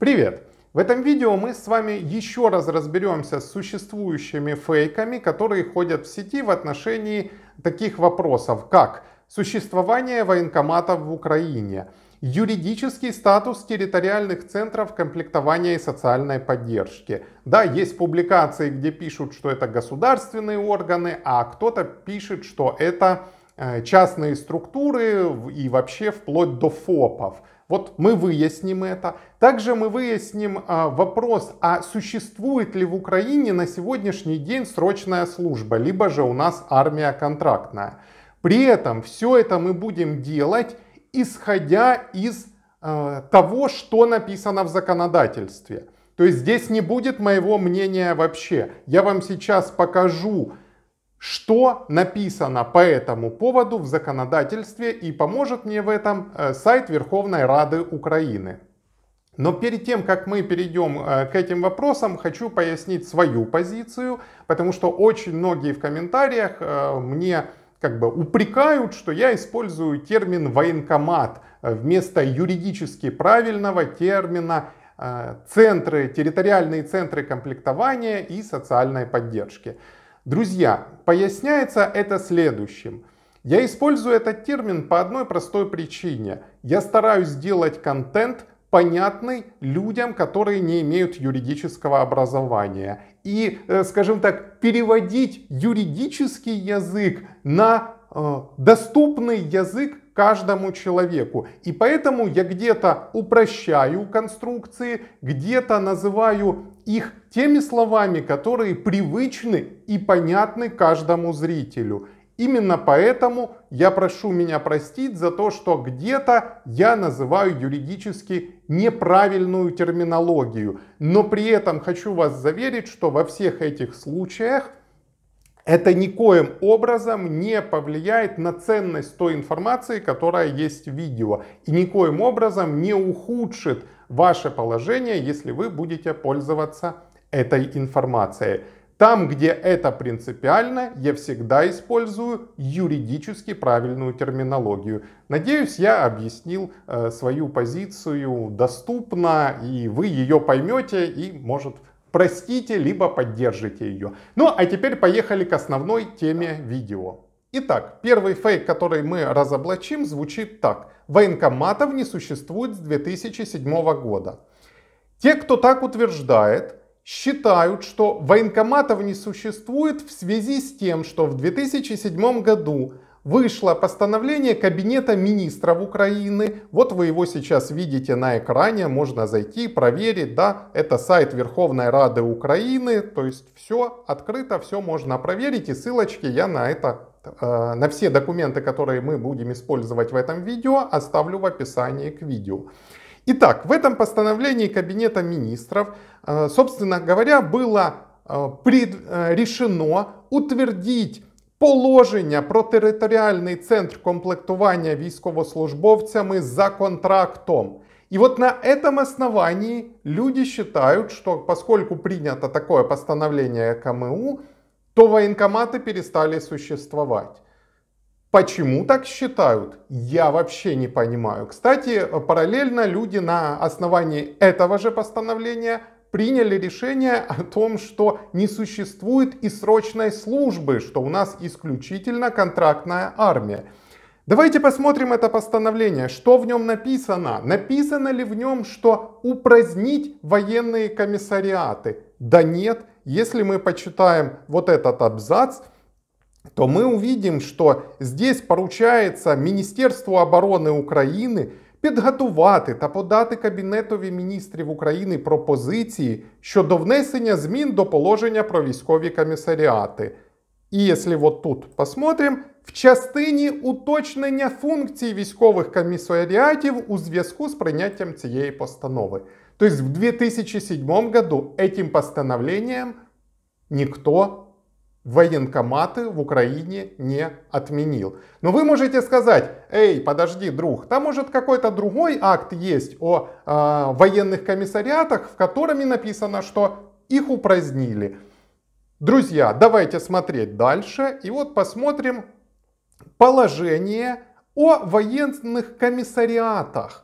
Привет! В этом видео мы с вами еще раз разберемся с существующими фейками, которые ходят в сети в отношении таких вопросов, как существование военкоматов в Украине, юридический статус территориальных центров комплектования и социальной поддержки. Да, есть публикации, где пишут, что это государственные органы, а кто-то пишет, что это э, частные структуры и вообще вплоть до ФОПов. Вот мы выясним это. Также мы выясним а, вопрос, а существует ли в Украине на сегодняшний день срочная служба, либо же у нас армия контрактная. При этом все это мы будем делать, исходя из э, того, что написано в законодательстве. То есть здесь не будет моего мнения вообще. Я вам сейчас покажу что написано по этому поводу в законодательстве и поможет мне в этом э, сайт Верховной Рады Украины. Но перед тем, как мы перейдем э, к этим вопросам, хочу пояснить свою позицию, потому что очень многие в комментариях э, мне как бы упрекают, что я использую термин военкомат вместо юридически правильного термина центры, территориальные центры комплектования и социальной поддержки. Друзья, поясняется это следующим. Я использую этот термин по одной простой причине. Я стараюсь сделать контент понятный людям, которые не имеют юридического образования. И, э, скажем так, переводить юридический язык на э, доступный язык каждому человеку. И поэтому я где-то упрощаю конструкции, где-то называю их теми словами, которые привычны и понятны каждому зрителю. Именно поэтому я прошу меня простить за то, что где-то я называю юридически неправильную терминологию. Но при этом хочу вас заверить, что во всех этих случаях это никоим образом не повлияет на ценность той информации, которая есть в видео. И никоим образом не ухудшит ваше положение, если вы будете пользоваться этой информацией. Там, где это принципиально, я всегда использую юридически правильную терминологию. Надеюсь, я объяснил э, свою позицию доступно, и вы ее поймете и, может, простите, либо поддержите ее. Ну а теперь поехали к основной теме видео. Итак, первый фейк, который мы разоблачим, звучит так. Военкоматов не существует с 2007 года. Те, кто так утверждает, считают, что военкоматов не существует в связи с тем, что в 2007 году вышло постановление Кабинета министров Украины. Вот вы его сейчас видите на экране, можно зайти, проверить, да, это сайт Верховной Рады Украины, то есть все открыто, все можно проверить и ссылочки я на это, э, на все документы, которые мы будем использовать в этом видео, оставлю в описании к видео. Итак, в этом постановлении Кабинета министров, э, собственно говоря, было э, решено утвердить Положення про територіальний центр комплектування військовослужбовцами за контрактом. И вот на этом основании люди считают, что поскольку принято такое постановление КМУ, то военкоматы перестали существовать. Почему так считают, я вообще не понимаю. Кстати, параллельно люди на основании этого же постановления приняли решение о том, что не существует и срочной службы, что у нас исключительно контрактная армия. Давайте посмотрим это постановление, что в нем написано. Написано ли в нем, что упразднить военные комиссариаты? Да нет, если мы почитаем вот этот абзац, то мы увидим, что здесь поручается Министерству обороны Украины підготувати та подати Кабінетові міністрів України пропозиції щодо внесення змін до положення про військові комісаріати. І якщо вот тут посмотрим, в частині уточнення функцій військових комісаріатів у зв'язку з прийняттям цієї постанови. Тобто в 2007 році этим постановлением никто военкоматы в Украине не отменил. Но вы можете сказать, эй, подожди, друг, там может какой-то другой акт есть о э, военных комиссариатах, в котором написано, что их упразднили. Друзья, давайте смотреть дальше и вот посмотрим положение о военных комиссариатах.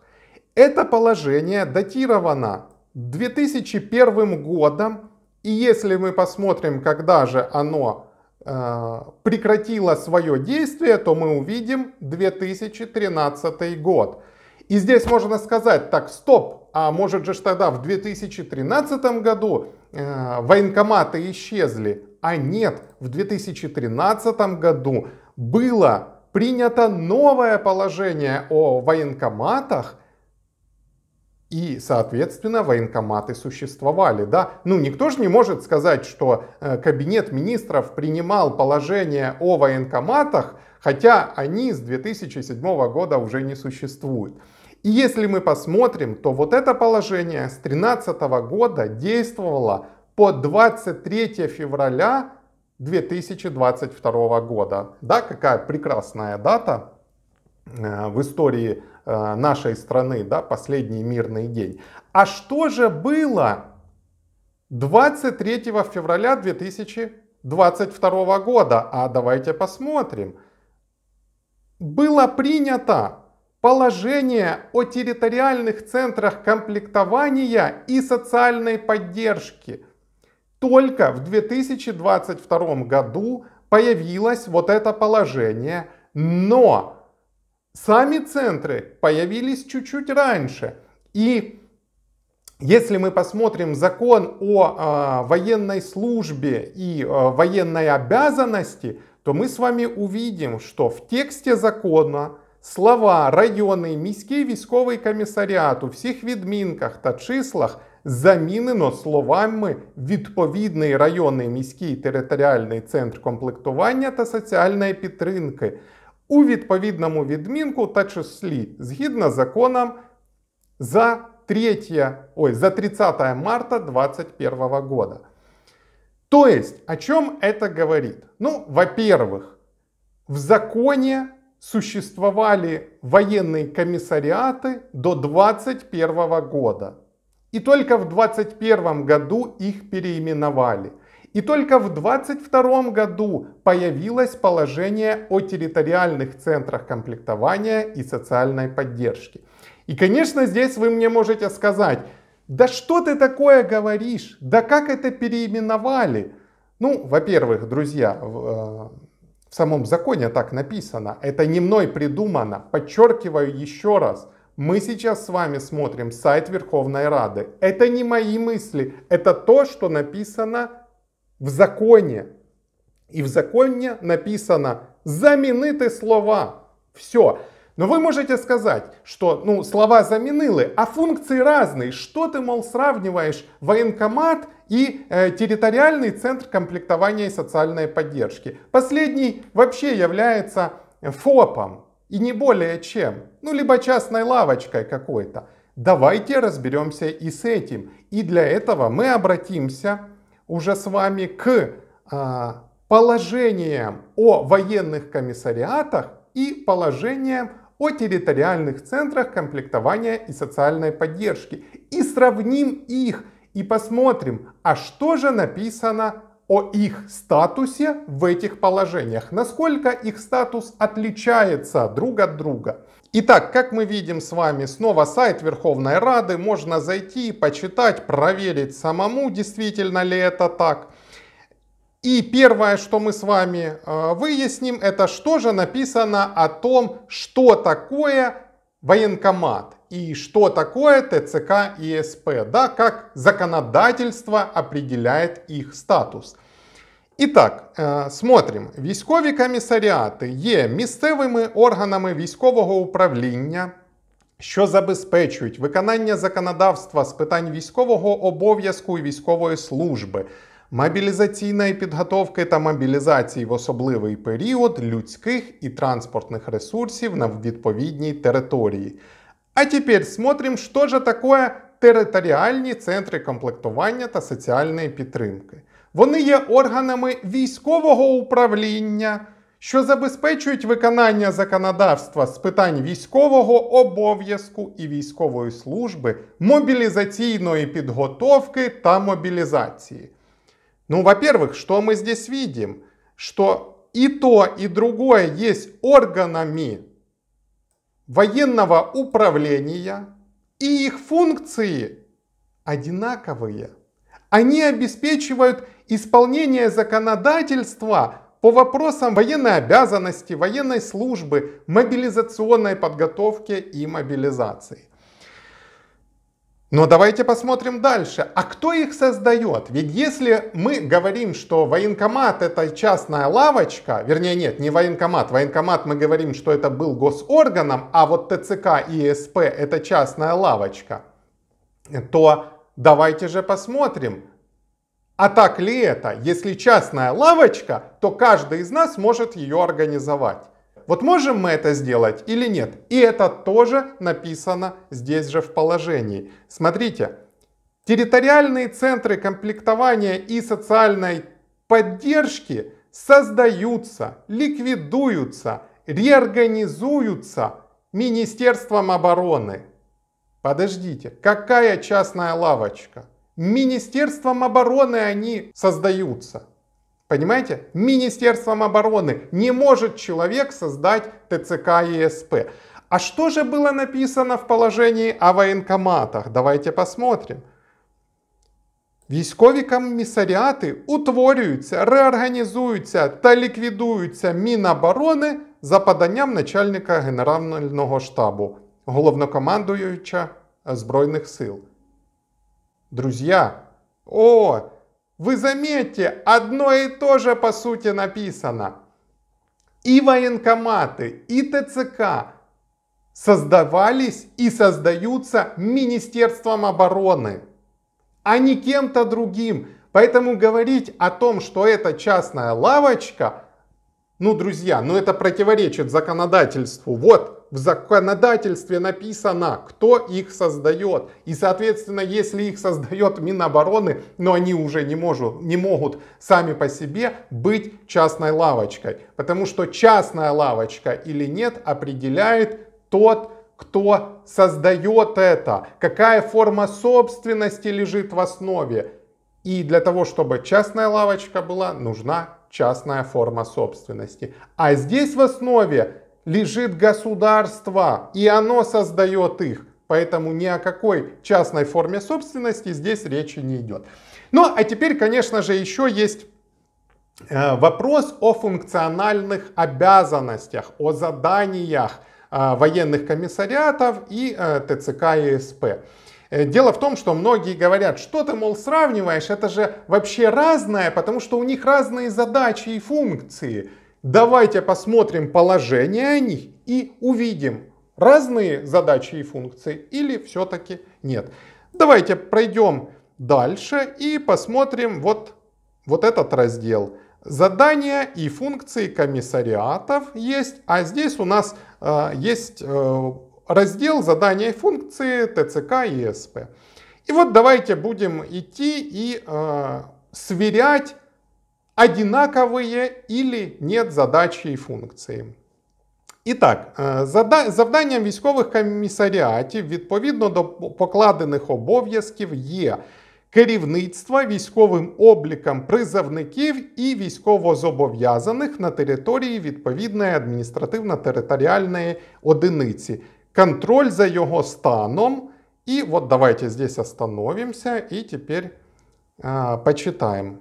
Это положение датировано 2001 годом и если мы посмотрим, когда же оно э, прекратило свое действие, то мы увидим 2013 год. И здесь можно сказать, так, стоп, а может же тогда в 2013 году э, военкоматы исчезли? А нет, в 2013 году было принято новое положение о военкоматах, и, соответственно, военкоматы существовали, да. Ну, никто же не может сказать, что э, кабинет министров принимал положение о военкоматах, хотя они с 2007 года уже не существуют. И если мы посмотрим, то вот это положение с 2013 года действовало по 23 февраля 2022 года. Да, какая прекрасная дата э, в истории Э, нашей страны, да, последний мирный день. А что же было 23 февраля 2022 года? А давайте посмотрим. Было принято положение о территориальных центрах комплектования и социальной поддержки. Только в 2022 году появилось вот это положение, но Сами центры появились чуть-чуть раньше. И если мы посмотрим закон о э, военной службе и э, военной обязанности, то мы с вами увидим, что в тексте закона слова «районы», миски військовий комісаріат» у всіх відмінках то числах замінено словами «відповідний районний миски территориальный центр комплектования та соціальної підтримки» у відповідному відмінку та числі згідно законам за 3, ой, за 30 марта 2021 года. То есть, о чем это говорит? Ну, во-первых, в законе существовали военные комиссариаты до 21 года. И только в 21 году их переименовали – и только в 22 году появилось положение о территориальных центрах комплектования и социальной поддержки. И, конечно, здесь вы мне можете сказать, да что ты такое говоришь? Да как это переименовали? Ну, во-первых, друзья, в, э, в самом законе так написано. Это не мной придумано. Подчеркиваю еще раз. Мы сейчас с вами смотрим сайт Верховной Рады. Это не мои мысли. Это то, что написано в законе. И в законе написано «заменыты слова». Все. Но вы можете сказать, что ну, слова заменилы, а функции разные. Что ты, мол, сравниваешь военкомат и э, территориальный центр комплектования и социальной поддержки? Последний вообще является ФОПом и не более чем. Ну, либо частной лавочкой какой-то. Давайте разберемся и с этим. И для этого мы обратимся уже с вами к а, положениям о военных комиссариатах и положениям о территориальных центрах комплектования и социальной поддержки. И сравним их и посмотрим, а что же написано о их статусе в этих положениях, насколько их статус отличается друг от друга. Итак, как мы видим с вами, снова сайт Верховной Рады. Можно зайти, почитать, проверить самому, действительно ли это так. И первое, что мы с вами э, выясним, это что же написано о том, что такое военкомат и что такое ТЦК и СП, да, как законодательство определяет их статус – Итак, е, смотрим. Військові комісаріати є місцевими органами військового управління, що забезпечують виконання законодавства з питань військового обов'язку і військової служби, мобілізаційної підготовки та мобілізації в особливий період людських і транспортних ресурсів на відповідній території. А тепер смотрим, що ж таке територіальні центри комплектування та соціальної підтримки. Вони є органами військового управління, що забезпечують виконання законодавства з питань військового обов'язку і військової служби, мобілізаційної підготовки та мобілізації. Ну, во-первых, что мы здесь видим? Что и то, и другое есть органами военного управления, и их функции одинаковые. Они обеспечивают исполнение законодательства по вопросам военной обязанности, военной службы, мобилизационной подготовки и мобилизации. Но давайте посмотрим дальше. А кто их создает? Ведь если мы говорим, что военкомат это частная лавочка, вернее нет, не военкомат, военкомат мы говорим, что это был госорганом, а вот ТЦК и СП это частная лавочка, то давайте же посмотрим, а так ли это? Если частная лавочка, то каждый из нас может ее организовать. Вот можем мы это сделать или нет? И это тоже написано здесь же в положении. Смотрите, территориальные центры комплектования и социальной поддержки создаются, ликвидуются, реорганизуются Министерством обороны. Подождите, какая частная лавочка? Министерством обороны они создаются. Понимаете? Министерством обороны не может человек создать ТЦК и СП. А что же было написано в положении о военкоматах? Давайте посмотрим. Військові комісаріати утворюються, реорганізуються та ліквідуються Міноборони за поданням начальника Генерального штабу, головнокомандуюча Збройних сил. Друзья, о, вы заметьте, одно и то же по сути написано. И военкоматы, и ТЦК создавались и создаются Министерством обороны, а не кем-то другим. Поэтому говорить о том, что это частная лавочка – ну, друзья, ну это противоречит законодательству. Вот в законодательстве написано, кто их создает. И, соответственно, если их создает Минобороны, но они уже не, может, не могут сами по себе быть частной лавочкой. Потому что частная лавочка или нет определяет тот, кто создает это, какая форма собственности лежит в основе. И для того, чтобы частная лавочка была, нужна частная форма собственности. А здесь в основе лежит государство, и оно создает их. Поэтому ни о какой частной форме собственности здесь речи не идет. Ну а теперь, конечно же, еще есть э, вопрос о функциональных обязанностях, о заданиях э, военных комиссариатов и э, ТЦК и СП. Э, дело в том, что многие говорят, что ты, мол, сравниваешь, это же вообще разное, потому что у них разные задачи и функции. Давайте посмотрим положение о них и увидим, разные задачи и функции или все-таки нет. Давайте пройдем дальше и посмотрим вот, вот этот раздел. Задания и функции комиссариатов есть, а здесь у нас э, есть э, раздел задания и функции ТЦК и СП. И вот давайте будем идти и э, сверять одинаковые или нет задачи и функції. І так, завданням військових комісаріатів відповідно до покладених обов'язків є керівництво військовим обліком призовників і військовозобов'язаних на території відповідної адміністративно-територіальної одиниці контроль за его станом. И вот давайте здесь остановимся и теперь а, почитаємо.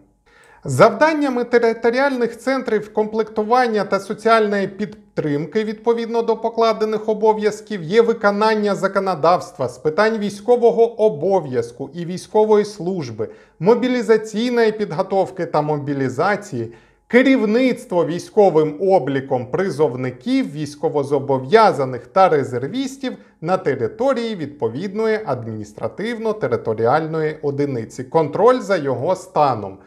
Завданнями територіальних центрів комплектування та соціальної підтримки відповідно до покладених обов'язків є виконання законодавства з питань військового обов'язку і військової служби, мобілізаційної підготовки та мобілізації. Керівництво військовим обліком призовників, військовозобов'язаних та резервістів на території відповідної адміністративно-територіальної одиниці, контроль за його станом.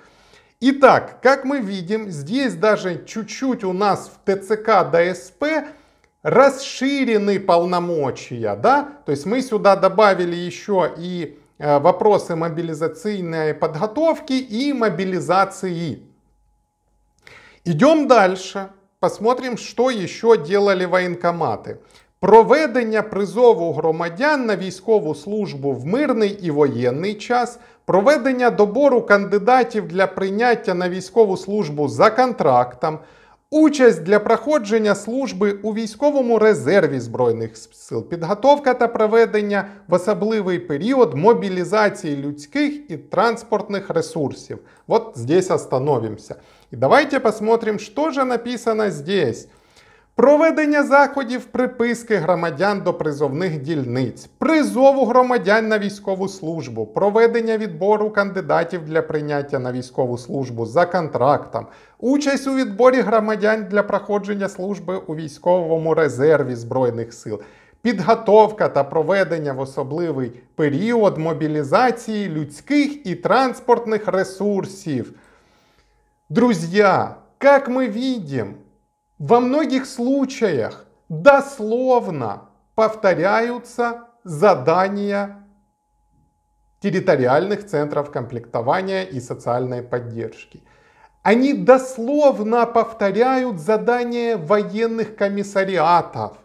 Итак, как мы видим, здесь даже чуть-чуть у нас в ТЦК ДСП расширены полномочия, да? То есть мы сюда добавили еще и э, вопросы мобилизационной подготовки и мобилизации. Идем дальше. Посмотрим, что еще делали воєнкомати. Проведення призову громадян на військову службу в мирний і воєнний час, проведення добору кандидатів для прийняття на військову службу за контрактом, участь для проходження служби у військовому резерві Збройних сил, підготовка та проведення в особливий період мобілізації людських і транспортних ресурсів. От здесь остановимся давайте посмотрим, що же написано здесь. Проведення заходів приписки громадян до призовних дільниць, призову громадян на військову службу, проведення відбору кандидатів для прийняття на військову службу за контрактом, участь у відборі громадян для проходження служби у військовому резерві Збройних сил, підготовка та проведення в особливий період мобілізації людських і транспортних ресурсів. Друзья, как мы видим, во многих случаях дословно повторяются задания территориальных центров комплектования и социальной поддержки. Они дословно повторяют задания военных комиссариатов,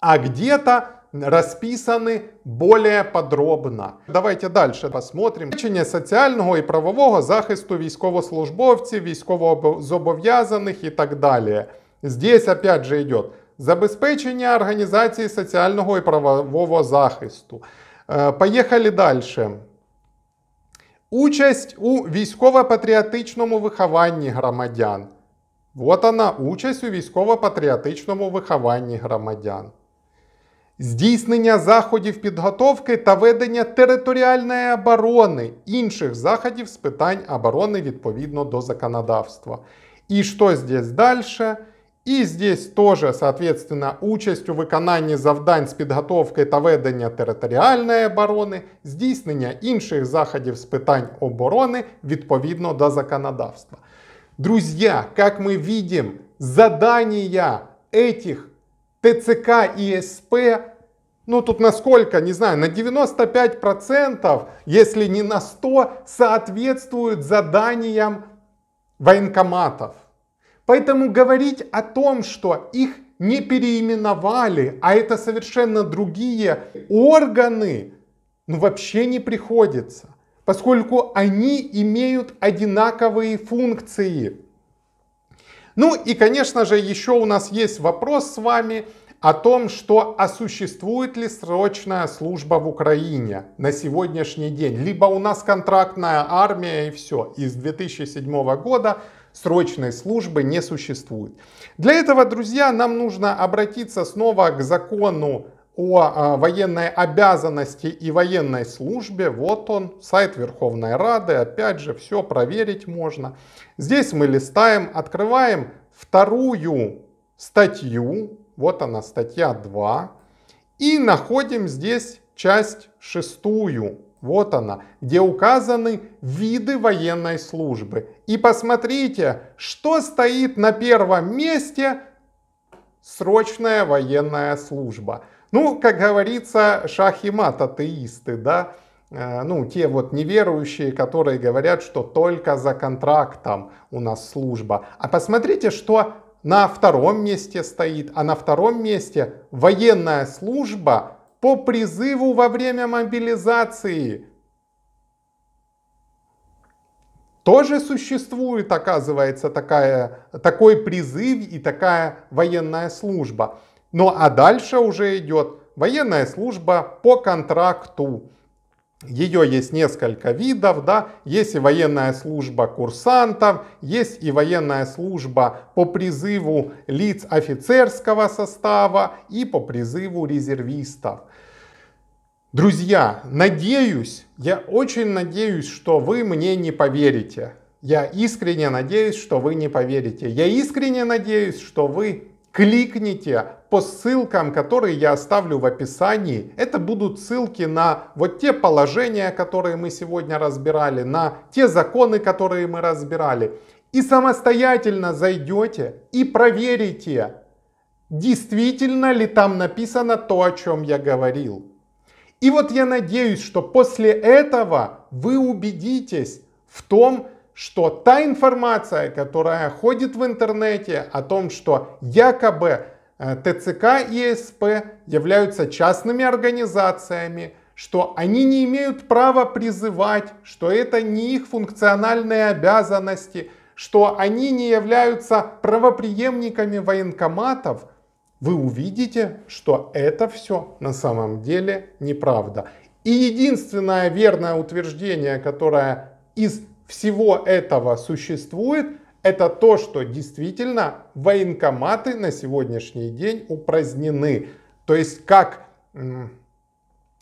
а где-то расписаны более подробно. Давайте дальше посмотрим. Вивчення соціального і правового захисту військовослужбовців, військовозобов'язаних і так далі. Здесь опять же идет забезпечення організації соціального і правового захисту. Е, поїхали далі. Участь у військово-патріотичному вихованні громадян. Вот вона, участь у військово-патріотичному вихованні громадян здійснення заходів підготовки та ведення територіальної оборони інших заходів з питань оборони відповідно до законодавства. І що здесь дальше? І здесь тоже, соответственно, участь у виконанні завдань з підготовки та ведення територіальної оборони, здійснення інших заходів з питань оборони відповідно до законодавства. Друзья, как мы видим, задания этих ТЦК и СП, ну тут насколько, не знаю, на 95%, если не на 100, соответствуют заданиям военкоматов. Поэтому говорить о том, что их не переименовали, а это совершенно другие органы, ну вообще не приходится, поскольку они имеют одинаковые функции. Ну и, конечно же, еще у нас есть вопрос с вами о том, что а существует ли срочная служба в Украине на сегодняшний день. Либо у нас контрактная армия и все. И с 2007 года срочной службы не существует. Для этого, друзья, нам нужно обратиться снова к закону о а, военной обязанности и военной службе. Вот он, сайт Верховной Рады. Опять же, все проверить можно. Здесь мы листаем, открываем вторую статью. Вот она, статья 2. И находим здесь часть шестую. Вот она, где указаны виды военной службы. И посмотрите, что стоит на первом месте срочная военная служба. Ну, как говорится, шах и мат атеисты, да, э, ну, те вот неверующие, которые говорят, что только за контрактом у нас служба. А посмотрите, что на втором месте стоит, а на втором месте военная служба по призыву во время мобилизации. Тоже существует, оказывается, такая, такой призыв и такая военная служба. Ну а дальше уже идет военная служба по контракту. Ее есть несколько видов, да, есть и военная служба курсантов, есть и военная служба по призыву лиц офицерского состава и по призыву резервистов. Друзья, надеюсь, я очень надеюсь, что вы мне не поверите. Я искренне надеюсь, что вы не поверите. Я искренне надеюсь, что вы кликните по ссылкам, которые я оставлю в описании. Это будут ссылки на вот те положения, которые мы сегодня разбирали, на те законы, которые мы разбирали. И самостоятельно зайдете и проверите, действительно ли там написано то, о чем я говорил. И вот я надеюсь, что после этого вы убедитесь в том, что та информация, которая ходит в интернете о том, что якобы Э, ТЦК и СП являются частными организациями, что они не имеют права призывать, что это не их функциональные обязанности, что они не являются правоприемниками военкоматов, вы увидите, что это все на самом деле неправда. И единственное верное утверждение, которое из всего этого существует, это то, что действительно военкоматы на сегодняшний день упразднены. То есть как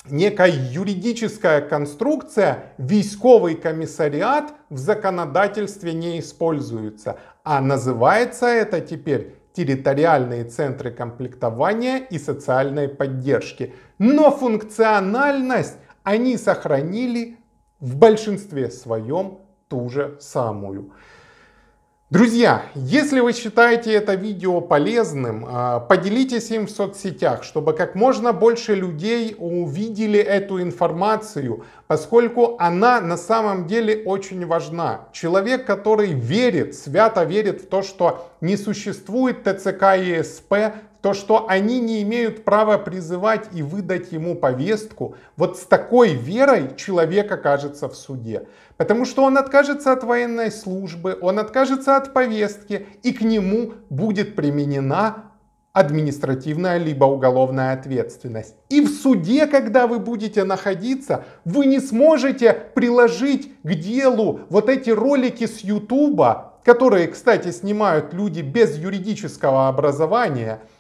некая юридическая конструкция, військовый комиссариат в законодательстве не используется, а называется это теперь территориальные центры комплектования и социальной поддержки. Но функциональность они сохранили в большинстве своем ту же самую. Друзья, если вы считаете это видео полезным, а, поделитесь им в соцсетях, чтобы как можно больше людей увидели эту информацию, поскольку она на самом деле очень важна. Человек, который верит, свято верит в то, что не существует ТЦК и СП, то, что они не имеют права призывать и выдать ему повестку, вот с такой верой человек окажется в суде. Потому что он откажется от военной службы, он откажется от повестки, и к нему будет применена административная либо уголовная ответственность. И в суде, когда вы будете находиться, вы не сможете приложить к делу вот эти ролики с Ютуба, которые, кстати, снимают люди без юридического образования –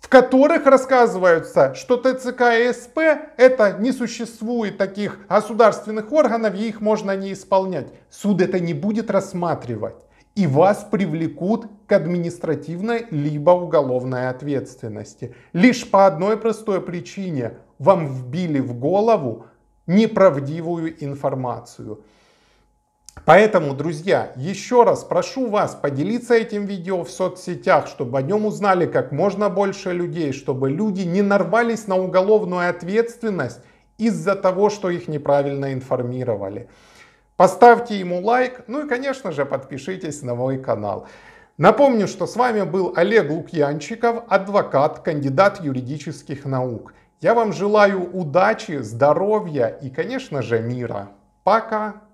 в которых рассказывается, что ТЦК и СП это не существует таких государственных органов, и их можно не исполнять. Суд это не будет рассматривать и вас привлекут к административной либо уголовной ответственности. Лишь по одной простой причине вам вбили в голову неправдивую информацию. Поэтому, друзья, еще раз прошу вас поделиться этим видео в соцсетях, чтобы о нем узнали как можно больше людей, чтобы люди не нарвались на уголовную ответственность из-за того, что их неправильно информировали. Поставьте ему лайк, ну и, конечно же, подпишитесь на мой канал. Напомню, что с вами был Олег Лукьянчиков, адвокат, кандидат юридических наук. Я вам желаю удачи, здоровья и, конечно же, мира. Пока!